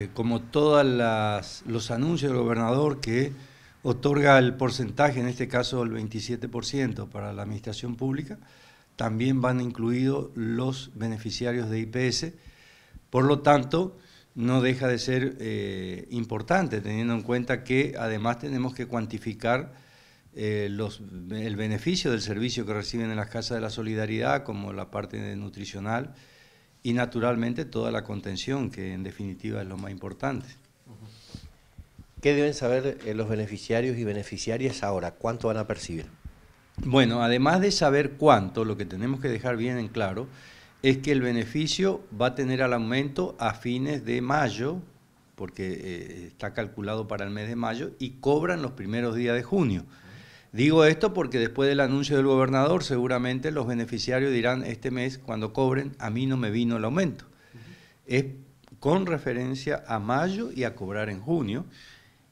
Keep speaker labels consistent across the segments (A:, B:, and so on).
A: Eh, como todos los anuncios del gobernador que otorga el porcentaje, en este caso el 27% para la administración pública, también van incluidos los beneficiarios de IPS. Por lo tanto, no deja de ser eh, importante, teniendo en cuenta que además tenemos que cuantificar eh, el beneficio del servicio que reciben en las casas de la solidaridad, como la parte nutricional, y naturalmente toda la contención, que en definitiva es lo más importante. ¿Qué deben saber eh, los beneficiarios y beneficiarias ahora? ¿Cuánto van a percibir? Bueno, además de saber cuánto, lo que tenemos que dejar bien en claro es que el beneficio va a tener al aumento a fines de mayo, porque eh, está calculado para el mes de mayo, y cobran los primeros días de junio. Digo esto porque después del anuncio del gobernador seguramente los beneficiarios dirán este mes cuando cobren a mí no me vino el aumento. Es con referencia a mayo y a cobrar en junio.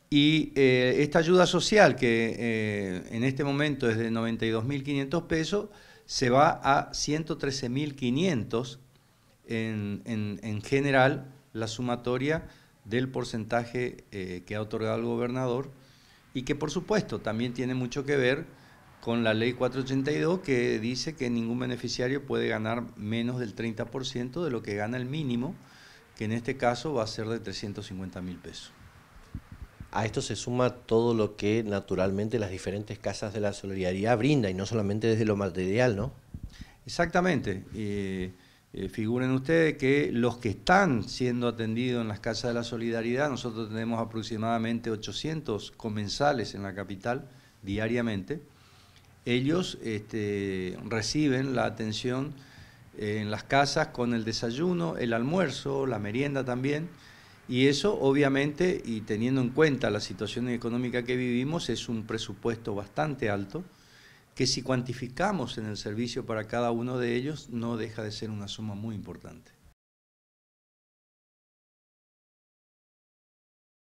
A: Y eh, esta ayuda social que eh, en este momento es de 92.500 pesos se va a 113.500 en, en general la sumatoria del porcentaje eh, que ha otorgado el gobernador y que por supuesto también tiene mucho que ver con la ley 482 que dice que ningún beneficiario puede ganar menos del 30% de lo que gana el mínimo, que en este caso va a ser de 350 mil pesos. A esto se suma todo lo que naturalmente las diferentes casas de la solidaridad brinda y no solamente desde lo material, ¿no? Exactamente. Eh, eh, figuren ustedes que los que están siendo atendidos en las casas de la solidaridad, nosotros tenemos aproximadamente 800 comensales en la capital diariamente, ellos este, reciben la atención en las casas con el desayuno, el almuerzo, la merienda también, y eso obviamente, y teniendo en cuenta la situación económica que vivimos, es un presupuesto bastante alto que si cuantificamos en el servicio para cada uno de ellos, no deja de ser una suma muy importante.